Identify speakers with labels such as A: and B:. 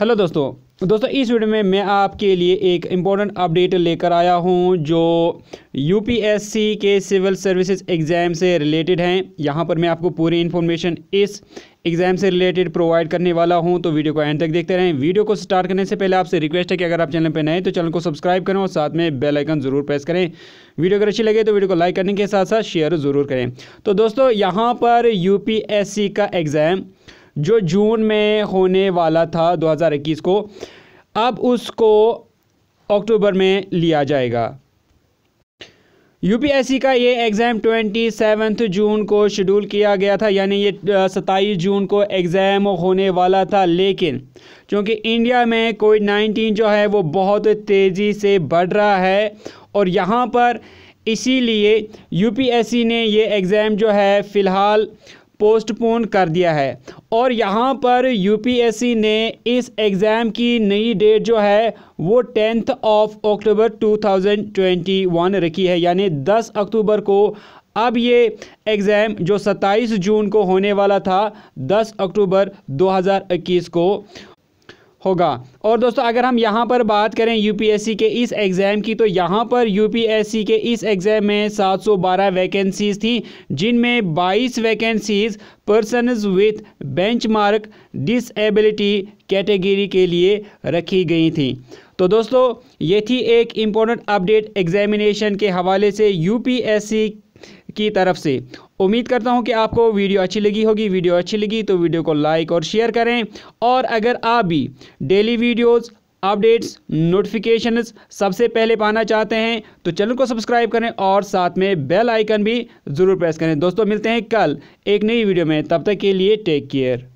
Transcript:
A: hello दोस्तों दोस्तों इस वीडियो में मैं आपके लिए एक इम्पोर्टेंट अपडेट लेकर आया हूं जो यूपीएससी के सिविल सर्विसेज एग्ज़ाम से रिलेटेड हैं यहां पर मैं आपको पूरी इन्फॉर्मेशन इस एग्ज़ाम से रिलेटेड प्रोवाइड करने वाला हूं तो वीडियो को एंड तक देखते रहें वीडियो को स्टार्ट करने से पहले आपसे रिक्वेस्ट है कि अगर आप चैनल पर नए तो चैनल को सब्सक्राइब करें और साथ में बेलाइकन ज़रूर प्रेस करें वीडियो अगर अच्छी लगे तो वीडियो को लाइक करने के साथ साथ शेयर ज़रूर करें तो दोस्तों यहाँ पर यू का एग्ज़ाम जो जून में होने वाला था 2021 को अब उसको अक्टूबर में लिया जाएगा यूपीएससी का ये एग्ज़ाम ट्वेंटी सेवन्थ जून को शेड्यूल किया गया था यानी ये सत्ताईस जून को एग्ज़ाम होने वाला था लेकिन क्योंकि इंडिया में कोविड नाइन्टीन जो है वो बहुत तेज़ी से बढ़ रहा है और यहाँ पर इसीलिए यूपीएससी ने ये एग्ज़ाम जो है फ़िलहाल पोस्टपोन कर दिया है और यहाँ पर यूपीएससी ने इस एग्ज़ाम की नई डेट जो है वो टेंथ ऑफ अक्टूबर 2021 रखी है यानी 10 अक्टूबर को अब ये एग्ज़ाम जो 27 जून को होने वाला था 10 अक्टूबर 2021 को होगा और दोस्तों अगर हम यहाँ पर बात करें यूपीएससी के इस एग्ज़ाम की तो यहाँ पर यूपीएससी के इस एग्ज़ाम में 712 वैकेंसीज़ थी जिनमें 22 vacancies persons with benchmark disability category के लिए रखी गई थी तो दोस्तों ये थी एक इम्पोर्टेंट अपडेट एग्जामिनेशन के हवाले से यूपीएससी की तरफ से उम्मीद करता हूँ कि आपको वीडियो अच्छी लगी होगी वीडियो अच्छी लगी तो वीडियो को लाइक और शेयर करें और अगर आप भी डेली वीडियोस अपडेट्स नोटिफिकेशंस सबसे पहले पाना चाहते हैं तो चैनल को सब्सक्राइब करें और साथ में बेल आइकन भी ज़रूर प्रेस करें दोस्तों मिलते हैं कल एक नई वीडियो में तब तक के लिए टेक केयर